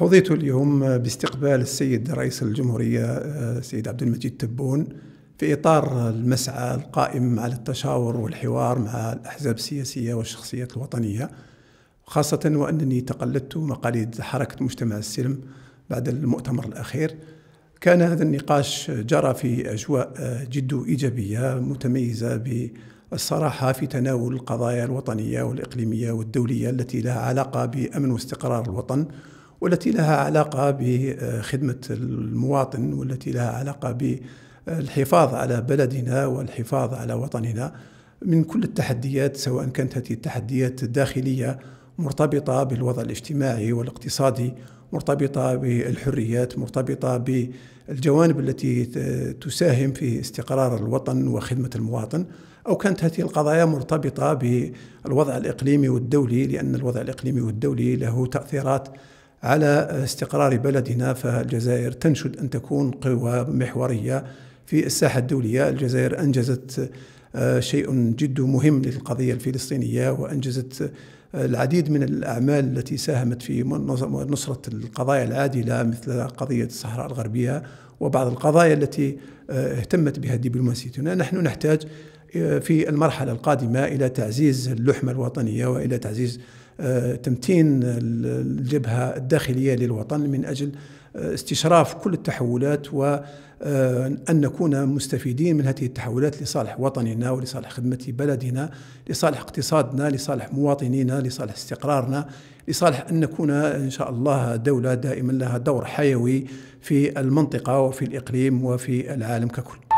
حظيت اليوم باستقبال السيد رئيس الجمهورية السيد آه، عبد المجيد تبون في إطار المسعى القائم على التشاور والحوار مع الأحزاب السياسية والشخصيات الوطنية خاصة وأنني تقلدت مقاليد حركة مجتمع السلم بعد المؤتمر الأخير كان هذا النقاش جرى في أجواء آه، جد إيجابية متميزة بالصراحة في تناول القضايا الوطنية والإقليمية والدولية التي لها علاقة بأمن واستقرار الوطن والتي لها علاقة بخدمة المواطن والتي لها علاقة بالحفاظ على بلدنا والحفاظ على وطننا من كل التحديات سواء كانت هذه التحديات الداخلية مرتبطة بالوضع الاجتماعي والاقتصادي مرتبطة بالحريات مرتبطة بالجوانب التي تساهم في استقرار الوطن وخدمة المواطن أو كانت هذه القضايا مرتبطة بالوضع الإقليمي والدولي لأن الوضع الإقليمي والدولي له تأثيرات على استقرار بلدنا فالجزائر تنشد أن تكون قوة محورية في الساحة الدولية الجزائر أنجزت آه، شيء جد مهم للقضية الفلسطينية وأنجزت آه، العديد من الأعمال التي ساهمت في نصرة القضايا العادلة مثل قضية الصحراء الغربية وبعض القضايا التي آه، اهتمت بها دبلوماسيتنا نحن نحتاج في المرحلة القادمة إلى تعزيز اللحمة الوطنية وإلى تعزيز آه، تمتين الجبهة الداخلية للوطن من أجل آه، استشراف كل التحولات وأن آه، نكون مستفيدين من هذه التحولات لصالح وطننا ولصالح خدمة بلدنا لصالح اقتصادنا لصالح مواطنينا لصالح استقرارنا لصالح أن نكون إن شاء الله دولة دائما لها دور حيوي في المنطقة وفي الإقليم وفي العالم ككل